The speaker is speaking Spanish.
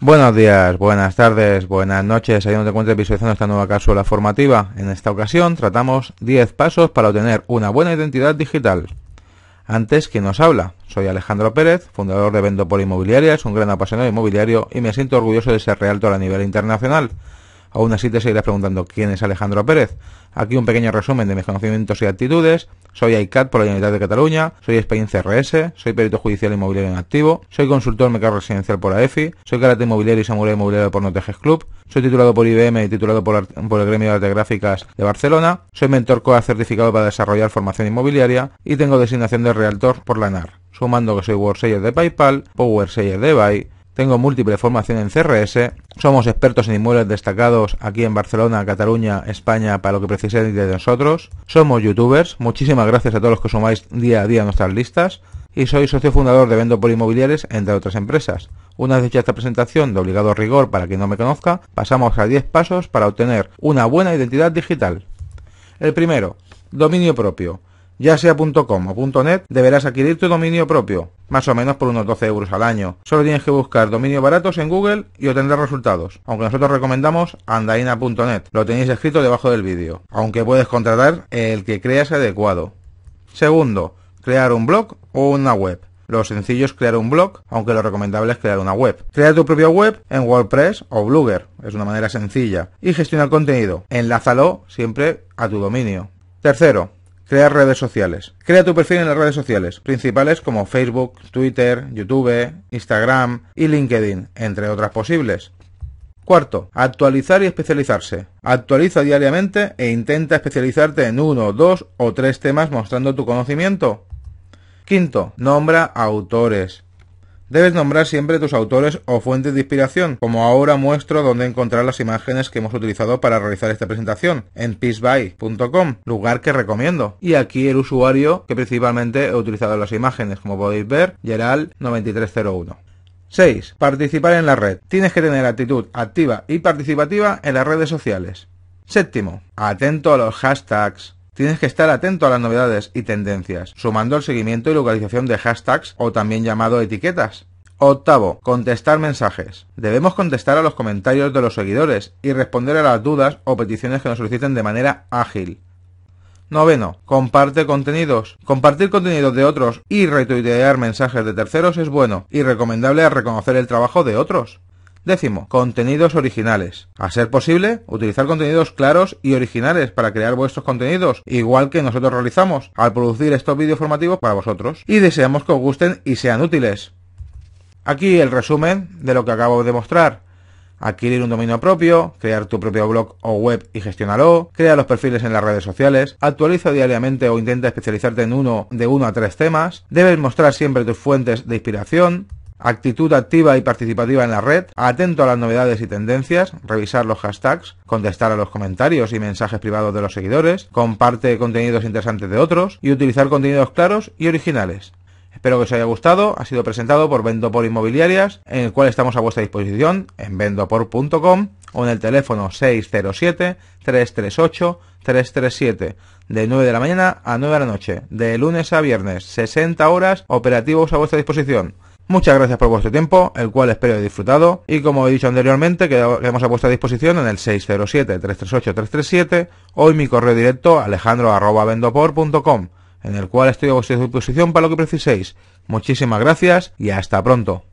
Buenos días, buenas tardes, buenas noches. Ahí donde encuentres visualizando esta nueva cápsula formativa. En esta ocasión tratamos 10 pasos para obtener una buena identidad digital. Antes, ¿quién nos habla? Soy Alejandro Pérez, fundador de Vendopol Inmobiliaria, es un gran apasionado inmobiliario y me siento orgulloso de ser realto a nivel internacional. Aún así te seguirás preguntando quién es Alejandro Pérez. Aquí un pequeño resumen de mis conocimientos y actitudes. Soy ICAT por la Unidad de Cataluña, soy Spain CRS. soy perito judicial inmobiliario en activo, soy consultor mercado residencial por la EFI. soy carácter inmobiliario y samurai inmobiliario por Noteges Club, soy titulado por IBM y titulado por, el Gremio de Arte Gráficas de Barcelona, soy mentor COA certificado para desarrollar formación inmobiliaria y tengo designación de Realtor por la NAR, sumando que soy war de PayPal, Power Seller de eBay, tengo múltiple formación en CRS. Somos expertos en inmuebles destacados aquí en Barcelona, Cataluña, España, para lo que preciséis de nosotros. Somos youtubers. Muchísimas gracias a todos los que sumáis día a día a nuestras listas. Y soy socio fundador de Vendo por Inmobiliares, entre otras empresas. Una vez hecha esta presentación de obligado rigor para quien no me conozca, pasamos a 10 pasos para obtener una buena identidad digital. El primero, dominio propio ya sea .com o .net, deberás adquirir tu dominio propio, más o menos por unos 12 euros al año. Solo tienes que buscar dominios baratos en Google y obtendrás resultados, aunque nosotros recomendamos andaina.net, lo tenéis escrito debajo del vídeo, aunque puedes contratar el que creas adecuado. Segundo, crear un blog o una web. Lo sencillo es crear un blog, aunque lo recomendable es crear una web. Crea tu propia web en WordPress o Blogger, es una manera sencilla. Y gestionar contenido. Enlázalo siempre a tu dominio. Tercero, Crear redes sociales. Crea tu perfil en las redes sociales, principales como Facebook, Twitter, YouTube, Instagram y LinkedIn, entre otras posibles. Cuarto, actualizar y especializarse. Actualiza diariamente e intenta especializarte en uno, dos o tres temas mostrando tu conocimiento. Quinto, nombra autores. Debes nombrar siempre tus autores o fuentes de inspiración, como ahora muestro dónde encontrar las imágenes que hemos utilizado para realizar esta presentación, en peacebuy.com, lugar que recomiendo. Y aquí el usuario que principalmente he utilizado las imágenes, como podéis ver, Geral9301. 6. Participar en la red. Tienes que tener actitud activa y participativa en las redes sociales. Séptimo. Atento a los hashtags. Tienes que estar atento a las novedades y tendencias, sumando el seguimiento y localización de hashtags o también llamado etiquetas. Octavo, contestar mensajes. Debemos contestar a los comentarios de los seguidores y responder a las dudas o peticiones que nos soliciten de manera ágil. Noveno, comparte contenidos. Compartir contenidos de otros y retuitear mensajes de terceros es bueno y recomendable al reconocer el trabajo de otros. Décimo, contenidos originales. A ser posible, utilizar contenidos claros y originales para crear vuestros contenidos, igual que nosotros realizamos al producir estos vídeos formativos para vosotros. Y deseamos que os gusten y sean útiles. Aquí el resumen de lo que acabo de mostrar. Adquirir un dominio propio, crear tu propio blog o web y gestionarlo, crea los perfiles en las redes sociales, actualiza diariamente o intenta especializarte en uno de uno a tres temas, debes mostrar siempre tus fuentes de inspiración, actitud activa y participativa en la red, atento a las novedades y tendencias, revisar los hashtags, contestar a los comentarios y mensajes privados de los seguidores, comparte contenidos interesantes de otros y utilizar contenidos claros y originales. Espero que os haya gustado. Ha sido presentado por Vendopor Inmobiliarias, en el cual estamos a vuestra disposición en vendopor.com o en el teléfono 607-338-337, de 9 de la mañana a 9 de la noche, de lunes a viernes, 60 horas operativos a vuestra disposición. Muchas gracias por vuestro tiempo, el cual espero haya disfrutado, y como he dicho anteriormente, quedamos a vuestra disposición en el 607-338-337 o en mi correo directo alejandro.vendopor.com en el cual estoy a vuestra disposición para lo que preciséis. Muchísimas gracias y hasta pronto.